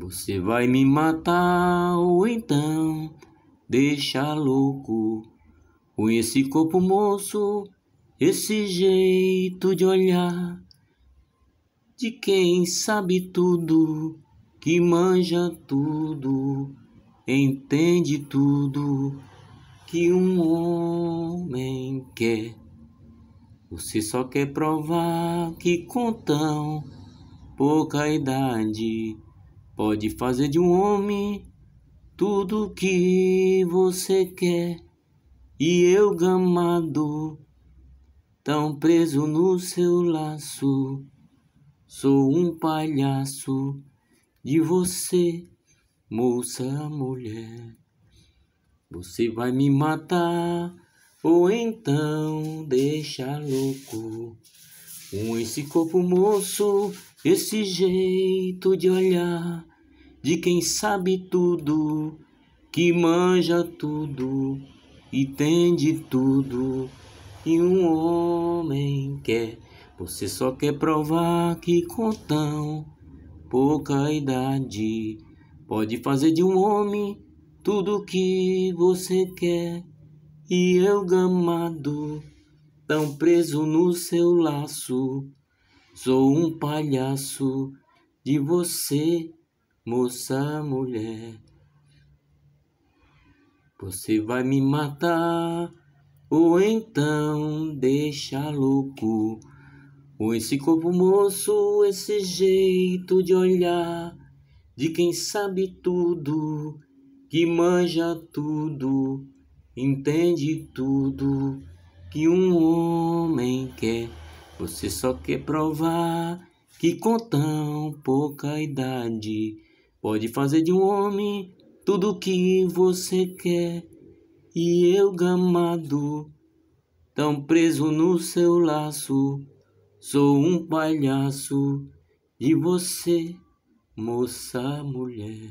Você vai me matar ou então deixar louco com esse corpo moço, esse jeito de olhar de quem sabe tudo, que manja tudo, entende tudo que um homem quer. Você só quer provar que com tão pouca idade Pode fazer de um homem tudo que você quer. E eu, gamado, tão preso no seu laço, sou um palhaço de você, moça, mulher. Você vai me matar ou então deixa louco. Com esse corpo moço, esse jeito de olhar de quem sabe tudo, que manja tudo e tem de tudo. E um homem quer, você só quer provar que com tão pouca idade pode fazer de um homem tudo que você quer. E eu gamado, tão preso no seu laço, sou um palhaço de você moça mulher. Você vai me matar, ou então deixa louco. Ou esse corpo moço, esse jeito de olhar, de quem sabe tudo, que manja tudo, entende tudo que um homem quer. Você só quer provar que com tão pouca idade Pode fazer de um homem tudo o que você quer. E eu, gamado, tão preso no seu laço, sou um palhaço de você, moça mulher.